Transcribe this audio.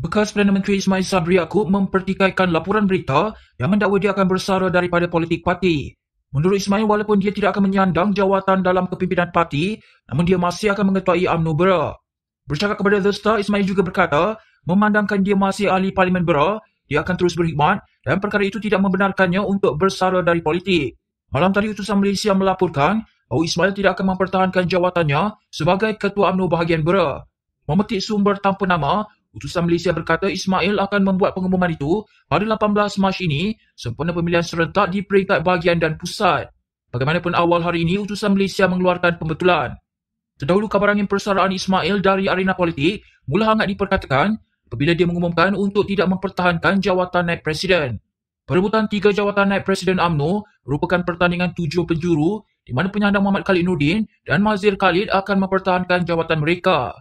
Bekas Perdana Menteri Ismail Sabri Yaakob mempertikaikan laporan berita yang mendakwa dia akan bersara daripada politik parti. Menurut Ismail, walaupun dia tidak akan menyandang jawatan dalam kepimpinan parti, namun dia masih akan mengetuai UMNO Bera. Bercakap kepada The Star, Ismail juga berkata, memandangkan dia masih ahli Parlimen Bera, dia akan terus berkhidmat dan perkara itu tidak membenarkannya untuk bersara dari politik. Malam tadi utusan Malaysia melaporkan bahawa Ismail tidak akan mempertahankan jawatannya sebagai Ketua UMNO Bahagian Bera. Memetik sumber tanpa nama, Utusan Malaysia berkata Ismail akan membuat pengumuman itu pada 18 Mac ini sempena pemilihan serentak di peringkat bahagian dan pusat. Bagaimanapun awal hari ini, utusan Malaysia mengeluarkan pembetulan. Terdahulu kabar angin persaraan Ismail dari arena politik mula hangat diperkatakan apabila dia mengumumkan untuk tidak mempertahankan jawatan naib presiden. Perebutan tiga jawatan naib presiden AMNO merupakan pertandingan tujuh penjuru di mana penyandang Muhammad Khalid Nudin dan Mazir Khalid akan mempertahankan jawatan mereka.